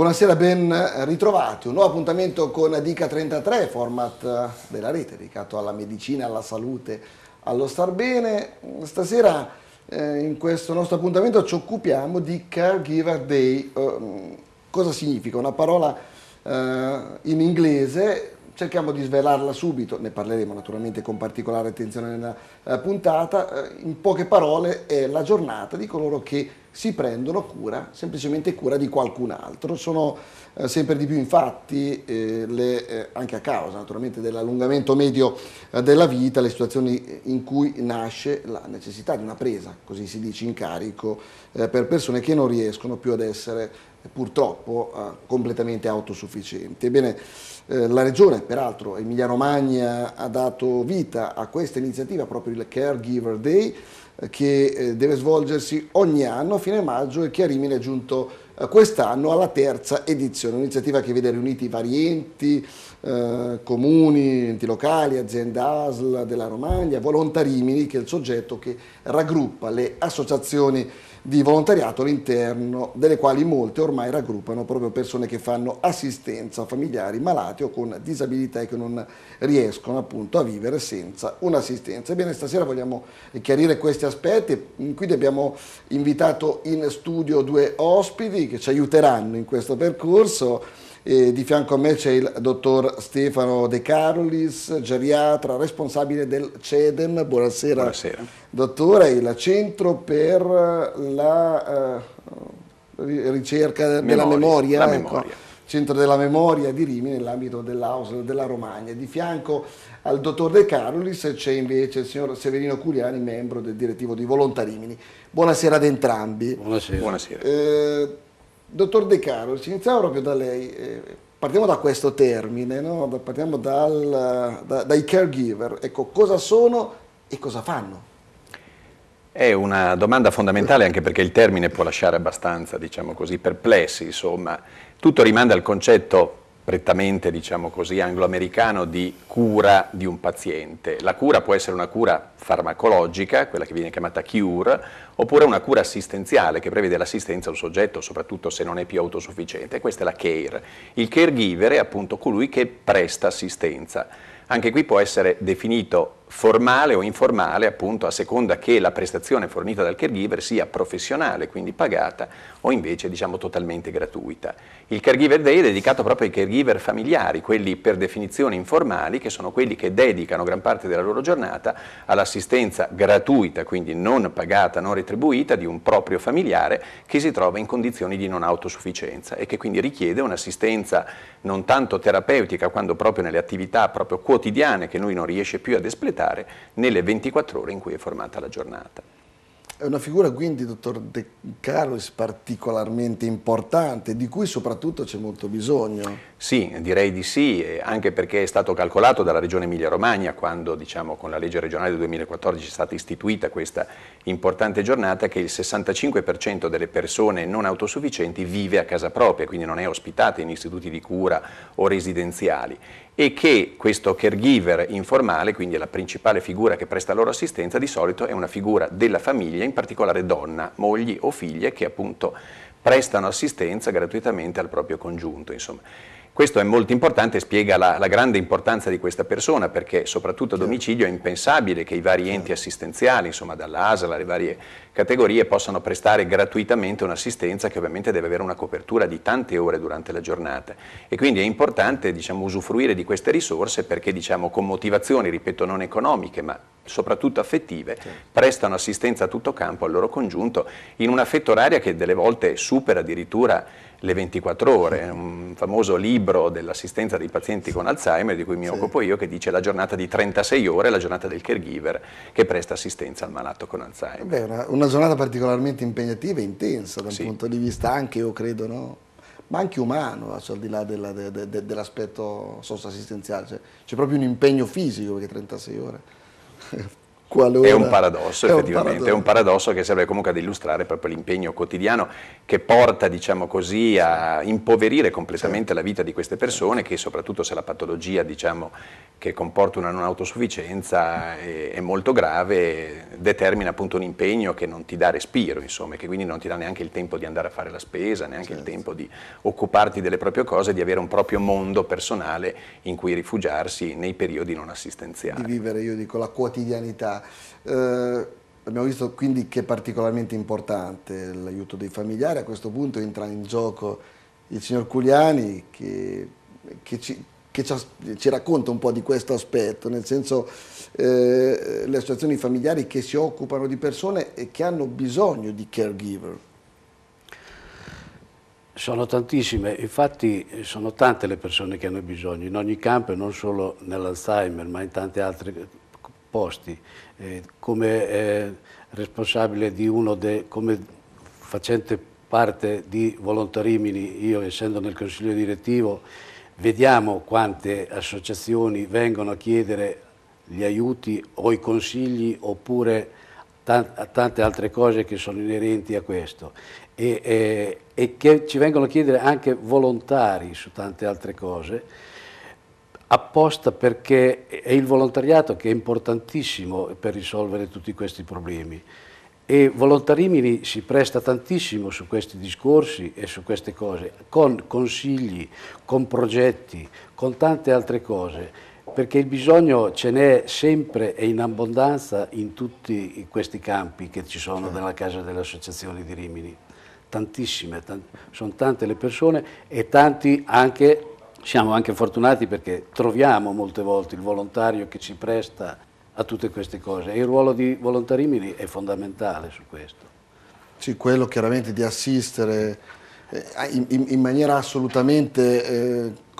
Buonasera, ben ritrovati. Un nuovo appuntamento con Dica 33, format della rete dedicato alla medicina, alla salute, allo star bene. Stasera eh, in questo nostro appuntamento ci occupiamo di Caregiver Day. Eh, cosa significa? Una parola eh, in inglese cerchiamo di svelarla subito, ne parleremo naturalmente con particolare attenzione nella eh, puntata, eh, in poche parole è la giornata di coloro che si prendono cura, semplicemente cura di qualcun altro. Sono eh, sempre di più infatti, eh, le, eh, anche a causa naturalmente dell'allungamento medio eh, della vita, le situazioni in cui nasce la necessità di una presa, così si dice, in carico per persone che non riescono più ad essere purtroppo eh, completamente autosufficienti. Ebbene, eh, la Regione, peraltro, Emilia-Romagna ha dato vita a questa iniziativa, proprio il Caregiver Day, eh, che eh, deve svolgersi ogni anno a fine maggio e che a Rimini è giunto eh, quest'anno alla terza edizione, un'iniziativa che vede riuniti vari enti, eh, comuni, enti locali, aziende ASL della Romagna, Volontarimini, che è il soggetto che raggruppa le associazioni di volontariato all'interno delle quali molte ormai raggruppano proprio persone che fanno assistenza a familiari malati o con disabilità e che non riescono appunto a vivere senza un'assistenza. Ebbene stasera vogliamo chiarire questi aspetti, quindi abbiamo invitato in studio due ospiti che ci aiuteranno in questo percorso. E di fianco a me c'è il dottor Stefano De Carolis, geriatra, responsabile del CEDEM. Buonasera, Buonasera. dottore, il centro per la uh, ricerca memoria, della memoria. La ecco. memoria. Centro della Memoria di Rimini nell'ambito dell'Ausl della Romagna. Di fianco al dottor De Carolis c'è invece il signor Severino Curiani, membro del direttivo di Volontà Rimini. Buonasera ad entrambi. Buonasera. Buonasera. Eh, Dottor De Caro, ci iniziamo proprio da lei. Eh, partiamo da questo termine, no? partiamo dal, da, dai caregiver. Ecco, cosa sono e cosa fanno? È una domanda fondamentale anche perché il termine può lasciare abbastanza, diciamo così, perplessi, insomma. Tutto rimanda al concetto prettamente diciamo così, anglo-americano di cura di un paziente. La cura può essere una cura farmacologica, quella che viene chiamata cure, oppure una cura assistenziale che prevede l'assistenza a un soggetto, soprattutto se non è più autosufficiente. Questa è la care. Il caregiver è appunto colui che presta assistenza. Anche qui può essere definito formale o informale, appunto a seconda che la prestazione fornita dal caregiver sia professionale, quindi pagata, o invece diciamo totalmente gratuita. Il Caregiver Day è dedicato proprio ai caregiver familiari, quelli per definizione informali, che sono quelli che dedicano gran parte della loro giornata all'assistenza gratuita, quindi non pagata, non retribuita, di un proprio familiare che si trova in condizioni di non autosufficienza e che quindi richiede un'assistenza non tanto terapeutica quando proprio nelle attività proprio quotidiane che lui non riesce più ad espletare, alimentare nelle 24 ore in cui è formata la giornata. È una figura quindi, dottor De Carlos, particolarmente importante, di cui soprattutto c'è molto bisogno. Sì, direi di sì, anche perché è stato calcolato dalla Regione Emilia-Romagna, quando diciamo, con la legge regionale del 2014 è stata istituita questa importante giornata, che il 65% delle persone non autosufficienti vive a casa propria, quindi non è ospitata in istituti di cura o residenziali e che questo caregiver informale, quindi la principale figura che presta loro assistenza, di solito è una figura della famiglia, in particolare donna, mogli o figlie che appunto prestano assistenza gratuitamente al proprio congiunto. Insomma. Questo è molto importante e spiega la, la, grande importanza di questa persona perché soprattutto a domicilio è impensabile che i vari enti assistenziali, insomma dall'ASL alle varie categorie, possano prestare gratuitamente un'assistenza che ovviamente deve avere una copertura di tante ore durante la giornata e quindi è importante diciamo, usufruire di queste risorse perché diciamo, con motivazioni, ripeto, non economiche ma soprattutto affettive, sì. prestano assistenza a tutto campo al loro congiunto in una fetta oraria che delle volte supera addirittura le 24 ore, un famoso libro dell'assistenza dei pazienti con Alzheimer di cui mi sì. occupo io che dice la giornata di 36 ore è la giornata del caregiver che presta assistenza al malato con Alzheimer. Beh, una, una giornata particolarmente impegnativa e intensa da un sì. punto di vista anche, io credo, no? ma anche umano, cioè, al di là dell'aspetto de, de, dell socio-assistenziale, cioè, c'è proprio un impegno fisico perché 36 ore Qualora... È un paradosso, è effettivamente, un paradosso. è un paradosso che serve comunque ad illustrare proprio l'impegno quotidiano che porta, diciamo così, a impoverire completamente certo. la vita di queste persone che soprattutto se la patologia, diciamo, che comporta una non autosufficienza è, eh, è molto grave, determina appunto un impegno che non ti dà respiro, insomma, che quindi non ti dà neanche il tempo di andare a fare la spesa, neanche certo. il tempo di occuparti delle proprie cose, di avere un proprio mondo personale in cui rifugiarsi nei periodi non assistenziali. Di vivere, io dico, la quotidianità eh, abbiamo visto quindi che è particolarmente importante l'aiuto dei familiari, a questo punto entra in gioco il signor Culiani che, che, ci, che ci, ci, racconta un po' di questo aspetto, nel senso eh, le associazioni familiari che si occupano di persone e che hanno bisogno di caregiver. Sono tantissime, infatti sono tante le persone che hanno bisogno, in ogni campo e non solo nell'Alzheimer, ma in tante altre posti, eh, come eh, responsabile di uno, de, come facente parte di Volontarimini, io essendo nel consiglio direttivo, vediamo quante associazioni vengono a chiedere gli aiuti o i consigli oppure tante altre cose che sono inerenti a questo e, e, eh, e che ci vengono a chiedere anche volontari su tante altre cose apposta perché è il volontariato che è importantissimo per risolvere tutti questi problemi. E Volontarimini si presta tantissimo su questi discorsi e su queste cose, con consigli, con progetti, con tante altre cose, perché il bisogno ce n'è sempre e in abbondanza in tutti questi campi che ci sono certo. nella Casa delle Associazioni di Rimini. Tantissime, tant sono tante le persone e tanti anche siamo anche fortunati perché troviamo molte volte il volontario che ci presta a tutte queste cose e il ruolo di volontarimini è fondamentale su questo. Sì, quello chiaramente di assistere eh, in, maniera assolutamente,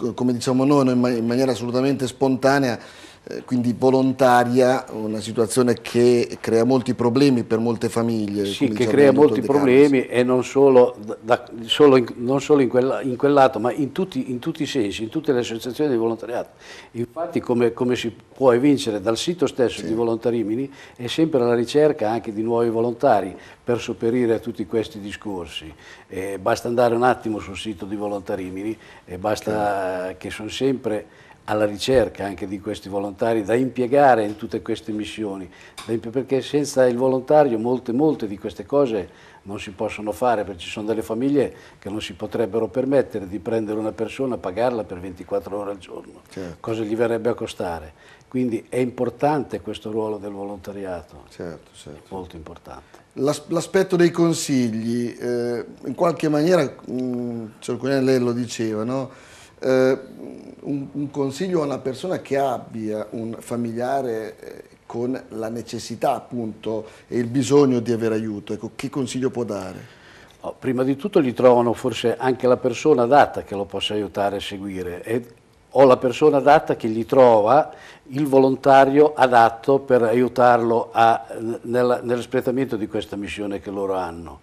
eh, come diciamo noi, in maniera assolutamente spontanea eh, quindi volontaria, una situazione che crea molti problemi per molte famiglie. Sì, che crea molti problemi e non solo, da, solo, in, non solo in, quella, in, quel lato, ma in tutti, in tutti, i sensi, in tutte le associazioni di volontariato. Infatti, come, come si può evincere dal sito stesso sì. di Volontarimini, è sempre alla ricerca anche di nuovi volontari per sopperire a tutti questi discorsi. Eh, basta andare un attimo sul sito di Volontarimini e basta sì. che sono sempre alla ricerca anche di questi volontari da impiegare in tutte queste missioni, perché senza il volontario molte, molte di queste cose non si possono fare, perché ci sono delle famiglie che non si potrebbero permettere di prendere una persona e pagarla per 24 ore al giorno, certo. cosa gli verrebbe a costare. Quindi è importante questo ruolo del volontariato, certo, certo. molto importante. L'aspetto dei consigli, eh, in qualche maniera, mh, mm, Cercunelli lo diceva, no? Eh, un, un, consiglio a una persona che abbia un familiare eh, con la necessità appunto e il bisogno di avere aiuto, ecco, che consiglio può dare? Oh, prima di tutto gli trovano forse anche la persona adatta che lo possa aiutare a seguire e, o la persona adatta che gli trova il volontario adatto per aiutarlo a, nel, nell'espletamento di questa missione che loro hanno.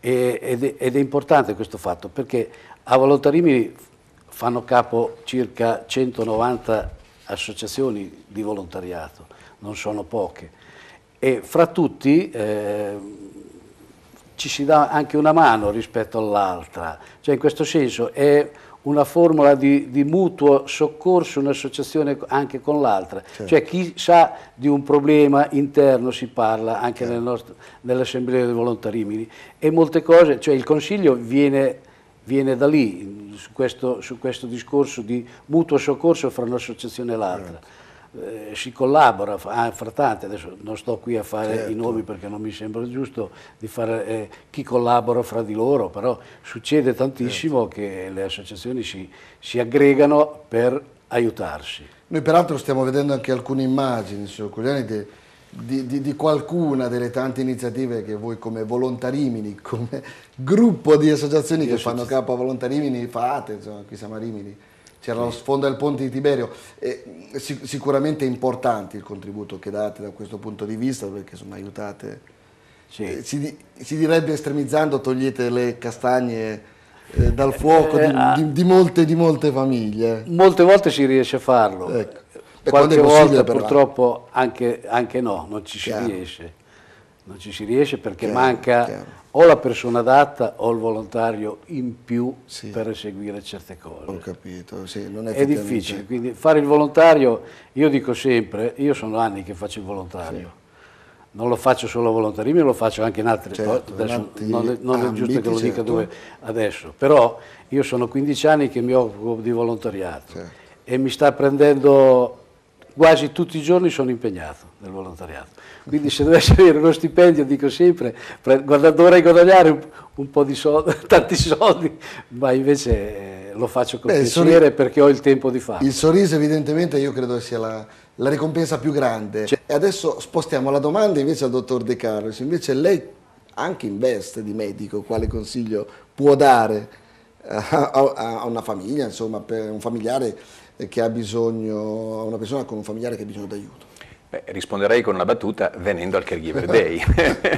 E, ed, ed è importante questo fatto perché a Volontari fanno capo circa 190 associazioni di volontariato, non sono poche. E fra tutti eh, ci si dà anche una mano rispetto all'altra, cioè in questo senso è una formula di, di mutuo soccorso, un'associazione anche con l'altra, certo. cioè chi sa di un problema interno si parla anche certo. nell'assemblea dei volontarimini e molte cose, cioè il consiglio viene, viene da lì, su questo, su questo discorso di mutuo soccorso fra un'associazione e l'altra. Certo. Eh, si collabora ah, fra tante, adesso non sto qui a fare certo. i nomi perché non mi sembra giusto di fare eh, chi collabora fra di loro, però succede tantissimo certo. che le associazioni si, si, aggregano per aiutarsi. Noi peraltro stiamo vedendo anche alcune immagini, signor Cugliani, di, di, di, qualcuna delle tante iniziative che voi come volontarimini, come gruppo di associazioni che fanno capo a volontarimini fate, insomma, qui siamo a Rimini, c'era lo sfondo del ponte di Tiberio, e, sic sicuramente è importante il contributo che date da questo punto di vista perché insomma aiutate, sì. Eh, si, si, direbbe estremizzando togliete le castagne eh, dal fuoco eh, ah. di, di, molte, di molte famiglie. Molte volte si riesce a farlo. Ecco Beh, qualche volta purtroppo anche, anche, no, non ci si riesce. Non ci si riesce perché chiaro, manca chiaro. o la persona adatta o il volontario in più sì. per eseguire certe cose. Ho capito, sì, non è, è difficile. Quindi fare il volontario, io dico sempre, io sono anni che faccio il volontario. Sì non lo faccio solo volontario, volontarismo, lo faccio anche in altre certo, adesso, non, è, non è, giusto che lo dica certo. dove adesso, però io sono 15 anni che mi occupo di volontariato certo. e mi sta prendendo quasi tutti i giorni sono impegnato nel volontariato. Quindi se dovessi avere uno stipendio, dico sempre, dovrei guadagnare un, un, po' di soldi, tanti soldi, ma invece eh, lo faccio con Beh, piacere perché ho il tempo di farlo. Il sorriso evidentemente io credo sia la, la ricompensa più grande. Cioè, e adesso spostiamo la domanda invece al dottor De Carlos. Invece lei, anche in veste di medico, quale consiglio può dare eh, a, a, a una famiglia, insomma, per un familiare eh, che ha bisogno, a una persona con un familiare che ha bisogno d'aiuto? risponderei con una battuta venendo al Caregiver Day.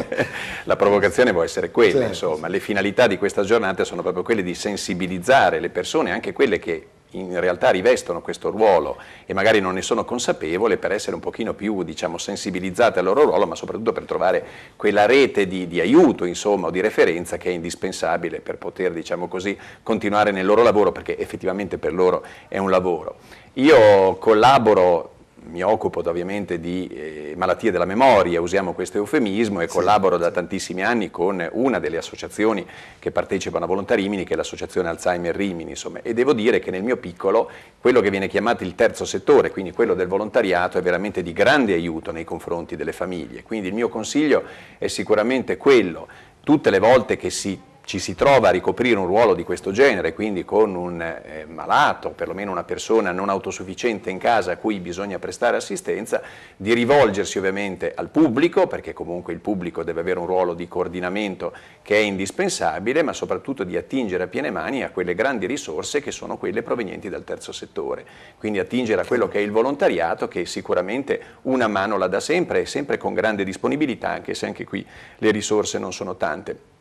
la provocazione può essere quella, certo. insomma, le finalità di questa giornata sono proprio quelle di sensibilizzare le persone, anche quelle che in realtà rivestono questo ruolo e magari non ne sono consapevole per essere un pochino più diciamo, sensibilizzate al loro ruolo, ma soprattutto per trovare quella rete di, di aiuto insomma, o di referenza che è indispensabile per poter diciamo così, continuare nel loro lavoro, perché effettivamente per loro è un lavoro. Io collaboro mi occupo ovviamente di eh, malattie della memoria, usiamo questo eufemismo e sì, collaboro sì. da tantissimi anni con una delle associazioni che partecipano a Volontà Rimini, che è l'associazione Alzheimer Rimini, insomma. e devo dire che nel mio piccolo quello che viene chiamato il terzo settore, quindi quello del volontariato, è veramente di grande aiuto nei confronti delle famiglie, quindi il mio consiglio è sicuramente quello, tutte le volte che si ci si trova a ricoprire un ruolo di questo genere, quindi con un eh, malato, perlomeno una persona non autosufficiente in casa a cui bisogna prestare assistenza, di rivolgersi ovviamente al pubblico, perché comunque il pubblico deve avere un ruolo di coordinamento che è indispensabile, ma soprattutto di attingere a piene mani a quelle grandi risorse che sono quelle provenienti dal terzo settore. Quindi attingere a quello che è il volontariato, che sicuramente una mano la dà sempre e sempre con grande disponibilità, anche se anche qui le risorse non sono tante.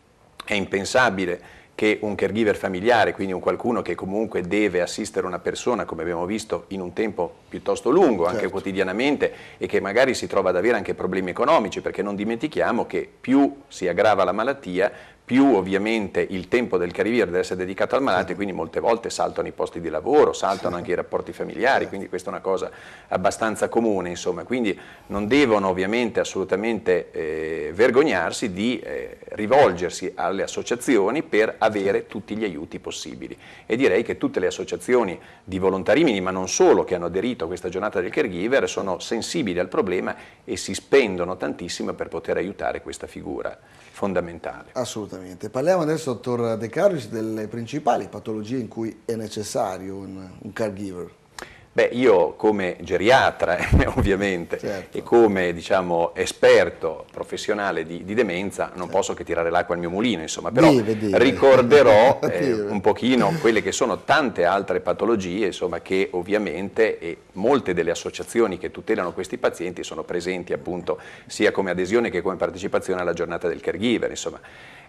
È impensabile che un caregiver familiare, quindi un qualcuno che comunque deve assistere una persona, come abbiamo visto, in un tempo piuttosto lungo, certo. anche quotidianamente, e che magari si trova ad avere anche problemi economici, perché non dimentichiamo che più si aggrava la malattia, più ovviamente il tempo del caregiver deve essere dedicato al malato certo. e quindi molte volte saltano i posti di lavoro, saltano certo. anche i rapporti familiari, certo. quindi questa è una cosa abbastanza comune, insomma, quindi non devono ovviamente assolutamente eh, vergognarsi di eh, rivolgersi alle associazioni per avere tutti gli aiuti possibili e direi che tutte le associazioni di volontari minimi, ma non solo, che hanno aderito a questa giornata del caregiver sono sensibili al problema e si spendono tantissimo per poter aiutare questa figura fondamentale. Assolutamente assolutamente. Parliamo adesso, dottor De Carlos, delle principali patologie in cui è necessario un, un caregiver. Beh, io come geriatra eh, ovviamente certo. e come diciamo, esperto professionale di, di demenza non certo. posso che tirare l'acqua al mio mulino, insomma, però deve, deve. ricorderò eh, un pochino quelle che sono tante altre patologie insomma, che ovviamente e molte delle associazioni che tutelano questi pazienti sono presenti appunto sia come adesione che come partecipazione alla giornata del caregiver. Insomma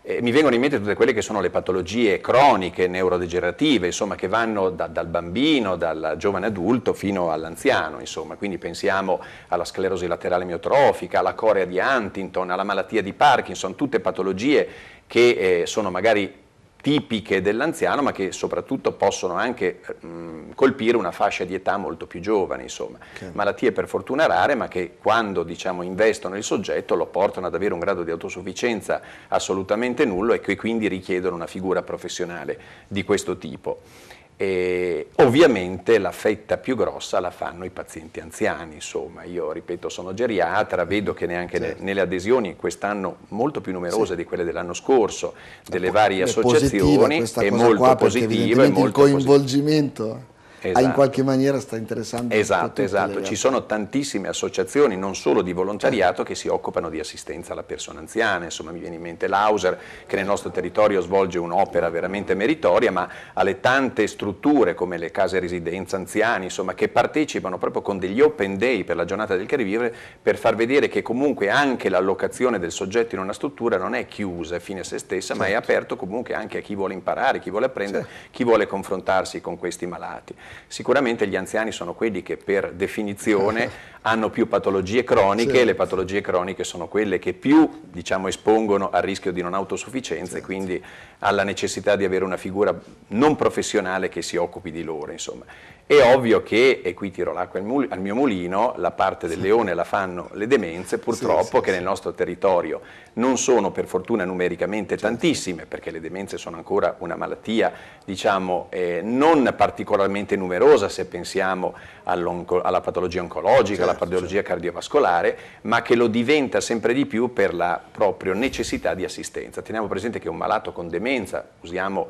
eh, mi vengono in mente tutte quelle che sono le patologie croniche, neurodegenerative, insomma, che vanno da, dal bambino, dal giovane adulto fino all'anziano, insomma. Quindi pensiamo alla sclerosi laterale miotrofica, alla corea di Huntington, alla malattia di Parkinson, tutte patologie che eh, sono magari tipiche dell'anziano, ma che soprattutto possono anche mh, colpire una fascia di età molto più giovane, insomma. Okay. Malattie per fortuna rare, ma che quando diciamo, investono il soggetto lo portano ad avere un grado di autosufficienza assolutamente nullo e che quindi richiedono una figura professionale di questo tipo. E ovviamente la fetta più grossa la fanno i pazienti anziani, insomma, io ripeto sono geriatra, vedo che neanche certo. nelle adesioni quest'anno molto più numerose sì. di quelle dell'anno scorso, delle varie associazioni, è molto positivo. È molto il coinvolgimento. Positivo esatto. in qualche maniera sta interessando. Esatto, esatto. Ci sono tantissime associazioni, non solo di volontariato, che si occupano di assistenza alla persona anziana. Insomma, mi viene in mente l'Auser, che nel nostro territorio svolge un'opera veramente meritoria, ma alle tante strutture come le case residenza anziani, insomma, che partecipano proprio con degli open day per la giornata del carivivere, per far vedere che comunque anche l'allocazione del soggetto in una struttura non è chiusa, è fine a se stessa, certo. ma è certo. aperto comunque anche a chi vuole imparare, chi vuole apprendere, certo. chi vuole confrontarsi con questi malati. Sicuramente gli anziani sono quelli che per definizione hanno più patologie croniche, sì. Certo. le patologie croniche sono quelle che più diciamo, espongono al rischio di non autosufficienza e certo. quindi alla necessità di avere una figura non professionale che si occupi di loro. Insomma. È ovvio che, e qui tiro l'acqua al mio mulino, la parte del sì. leone la fanno le demenze, purtroppo sì, sì, che nel nostro territorio non sono per fortuna numericamente certo. tantissime, perché le demenze sono ancora una malattia diciamo, eh, non particolarmente numerosa se pensiamo alla patologia oncologica, alla certo, patologia certo. cardiovascolare, ma che lo diventa sempre di più per la propria necessità di assistenza. Teniamo presente che un malato con demenza demenza, usiamo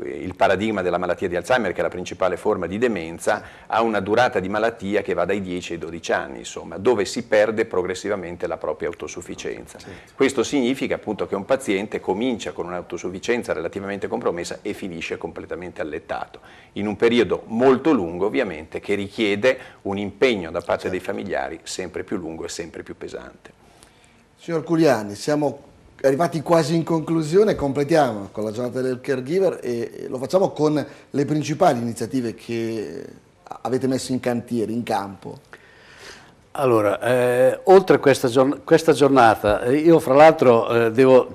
eh, il paradigma della malattia di Alzheimer, che è la principale forma di demenza, ha una durata di malattia che va dai 10 ai 12 anni, insomma, dove si perde progressivamente la propria autosufficienza. Certo. Questo significa appunto che un paziente comincia con un'autosufficienza relativamente compromessa e finisce completamente allettato, in un periodo molto lungo ovviamente che richiede un impegno da parte certo. dei familiari sempre più lungo e sempre più pesante. Signor Culiani, siamo Arrivati quasi in conclusione, completiamo con la giornata del caregiver e lo facciamo con le principali iniziative che avete messo in cantiere, in campo. Allora, eh, oltre a questa, giorn- questa giornata, eh, io fra l'altro eh, devo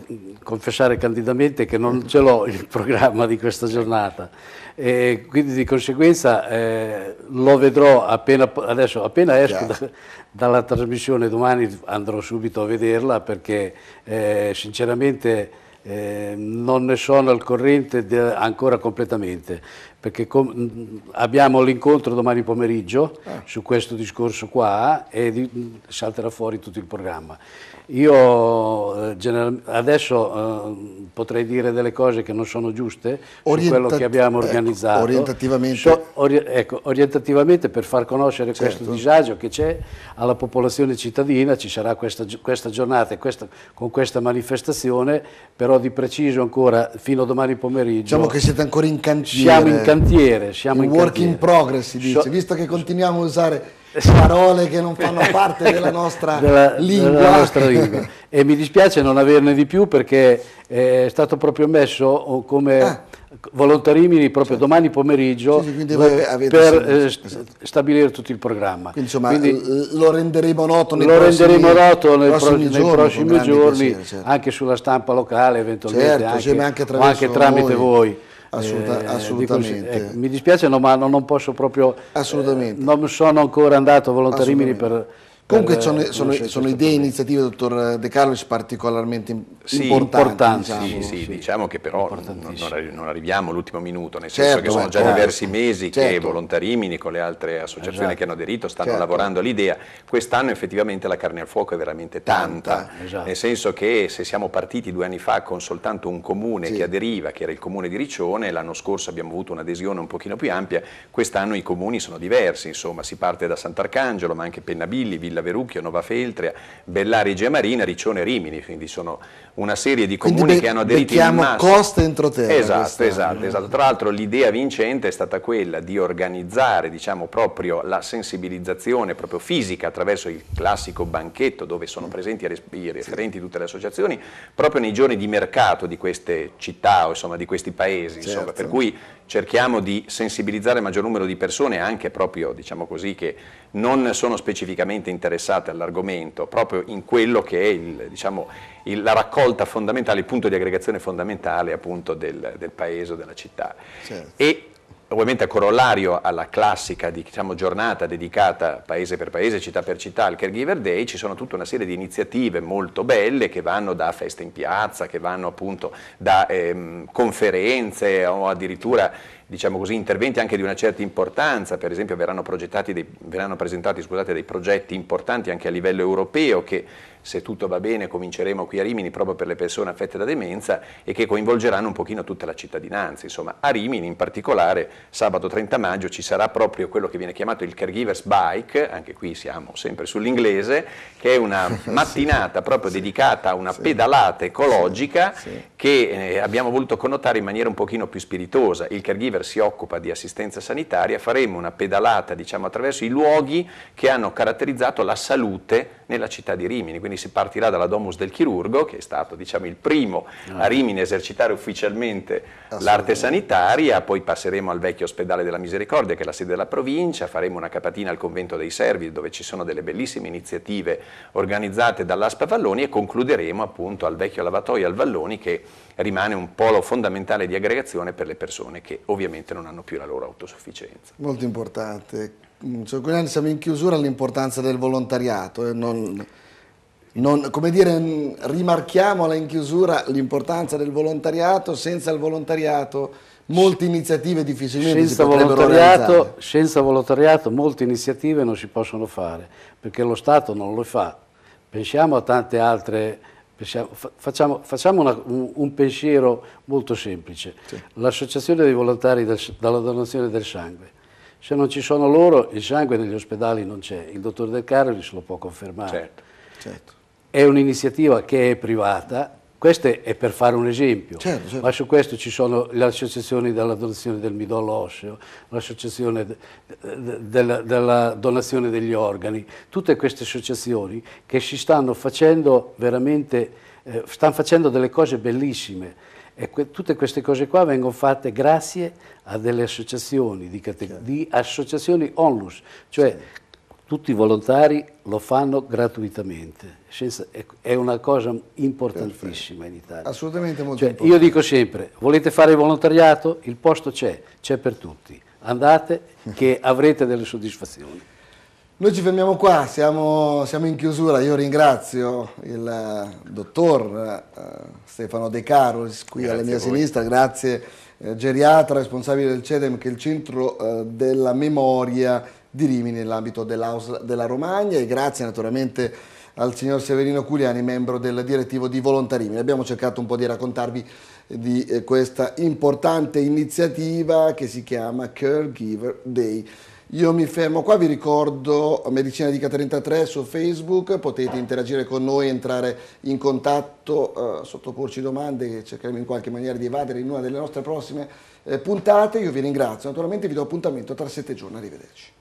confessare candidamente che non ce l'ho il programma di questa giornata, e quindi di conseguenza eh, lo vedrò appena, adesso, appena esco da, dalla trasmissione domani andrò subito a vederla perché eh, sinceramente... Eh, non ne sono al corrente ancora completamente perché abbiamo l'incontro domani pomeriggio eh. su questo discorso qua e salterà fuori tutto il programma. Io eh, adesso eh, potrei dire delle cose che non sono giuste Orientati su quello che abbiamo ecco, organizzato. Ecco, orientativamente. So, ori ecco, orientativamente per far conoscere certo. questo disagio che c'è alla popolazione cittadina, ci sarà questa, questa giornata questa, con questa manifestazione, però di preciso ancora fino a domani pomeriggio. Diciamo che siete ancora in cantiere. Siamo in cantiere, siamo in work cantiere. in progress si dice, so, visto che continuiamo a usare eh, parole che non fanno parte della nostra, della, lingua. Della nostra lingua. E mi dispiace non averne di più perché eh, è stato proprio messo oh, come ah. volontarimini proprio certo. domani pomeriggio sì, sì, per eh, esatto. stabilire tutto il programma. Quindi, insomma, quindi, lo renderemo noto nei lo prossimi, noto nei prossimi, pro, giorni, nei prossimi giorni piacere, certo. anche sulla stampa locale eventualmente certo, anche, anche o anche tramite voi. voi Assoluta, eh, ecco, assolutamente. Dico, eh, mi dispiace, no, ma non, posso proprio... Assolutamente. Eh, non sono ancora andato a Volontà per Comunque sono, eh, sono, sono idee e iniziative, dottor De Carlos, particolarmente sì, importanti. Diciamo. Sì, sì, diciamo che però non, non, arriviamo all'ultimo minuto, nel certo, senso che sono già certo. diversi mesi certo. che Volontarimini con le altre associazioni esatto. che hanno aderito stanno certo. lavorando all'idea. Quest'anno effettivamente la carne al fuoco è veramente tanta, tanta. Esatto. nel senso che se siamo partiti due anni fa con soltanto un comune sì. che aderiva, che era il comune di Riccione, l'anno scorso abbiamo avuto un'adesione un pochino più ampia, quest'anno i comuni sono diversi, insomma si parte da Sant'Arcangelo ma anche Pennabilli, Villa Villa Verucchio, Nova Feltria, Bellari, Gemarina, Riccione Rimini, quindi sono una serie di comuni quindi che hanno aderito in massa. costa entro terra. Esatto, esatto, esatto, Tra l'altro l'idea vincente è stata quella di organizzare diciamo, proprio la sensibilizzazione proprio fisica attraverso il classico banchetto dove sono mm. presenti i referenti di tutte le associazioni, proprio nei giorni di mercato di queste città o insomma, di questi paesi. Certo. per cui cerchiamo di sensibilizzare il maggior numero di persone, anche proprio, diciamo così, che non sono specificamente interessate all'argomento, proprio in quello che è il, diciamo, il, la raccolta fondamentale, il punto di aggregazione fondamentale appunto del, del paese o della città. Certo. E ovviamente a corollario alla classica diciamo, giornata dedicata paese per paese, città per città al Caregiver Day, ci sono tutta una serie di iniziative molto belle che vanno da feste in piazza, che vanno appunto da ehm, conferenze o addirittura diciamo così, interventi anche di una certa importanza, per esempio verranno, dei, verranno presentati scusate, dei progetti importanti anche a livello europeo che se tutto va bene cominceremo qui a Rimini proprio per le persone affette da demenza e che coinvolgeranno un pochino tutta la cittadinanza. Insomma, a Rimini in particolare sabato 30 maggio ci sarà proprio quello che viene chiamato il Caregivers Bike, anche qui siamo sempre sull'inglese, che è una mattinata sì, proprio sì, dedicata a una sì, pedalata ecologica che eh, abbiamo voluto connotare in maniera un pochino più spiritosa. Il Caregivers River si occupa di assistenza sanitaria, faremo una pedalata diciamo, attraverso i luoghi che hanno caratterizzato la salute nella città di Rimini, quindi si partirà dalla Domus del Chirurgo, che è stato diciamo, il primo a ah. Rimini a esercitare ufficialmente l'arte sanitaria, poi passeremo al vecchio ospedale della Misericordia, che è la sede della provincia, faremo una capatina al convento dei Servi, dove ci sono delle bellissime iniziative organizzate dall'Aspa Valloni e concluderemo appunto al vecchio lavatoio al Valloni, che rimane un polo fondamentale di aggregazione per le persone che ovviamente ovviamente non hanno più la loro autosufficienza. Molto importante. Cioè, siamo in chiusura all'importanza del volontariato. Eh, non, non, come dire, rimarchiamola in chiusura l'importanza del volontariato, senza il volontariato molte iniziative difficilmente senza si potrebbero realizzare. Senza volontariato molte iniziative non si possono fare, perché lo Stato non lo fa. Pensiamo a tante altre iniziative Pensiamo, facciamo, facciamo una, un, un, pensiero molto semplice. Sì. L'associazione dei volontari del, dalla donazione del sangue. Se non ci sono loro, il sangue negli ospedali non c'è. Il dottor De Carolis lo può confermare. Certo, certo. È un'iniziativa che è privata, questo è per fare un esempio, certo, certo. ma su questo ci sono le associazioni della donazione del midollo osseo, l'associazione de, de, della, della, donazione degli organi, tutte queste associazioni che si stanno facendo veramente, eh, stanno facendo delle cose bellissime e que, tutte queste cose qua vengono fatte grazie a delle associazioni, di, certo. di associazioni onlus, cioè tutti i volontari lo fanno gratuitamente. Scienza è una cosa importantissima in Italia. Assolutamente molto cioè, Io dico sempre, volete fare volontariato? Il posto c'è, c'è per tutti. Andate che avrete delle soddisfazioni. Noi ci fermiamo qua, siamo, siamo in chiusura. Io ringrazio il eh, dottor eh, Stefano De Caros qui grazie alla mia sinistra, grazie eh, geriatra, responsabile del CEDEM, che è il centro eh, della memoria di Rimini nell'ambito dell'Aus della Romagna e grazie naturalmente al signor Severino Culiani, membro del direttivo di Volontarimini. Abbiamo cercato un po' di raccontarvi eh, di eh, questa importante iniziativa che si chiama Caregiver Day. Io mi fermo qua, vi ricordo Medicina Dica 33 su Facebook, potete interagire con noi, entrare in contatto, eh, sottoporci domande cercheremo in qualche maniera di evadere in una delle nostre prossime eh, puntate. Io vi ringrazio, naturalmente vi do appuntamento tra sette giorni, arrivederci.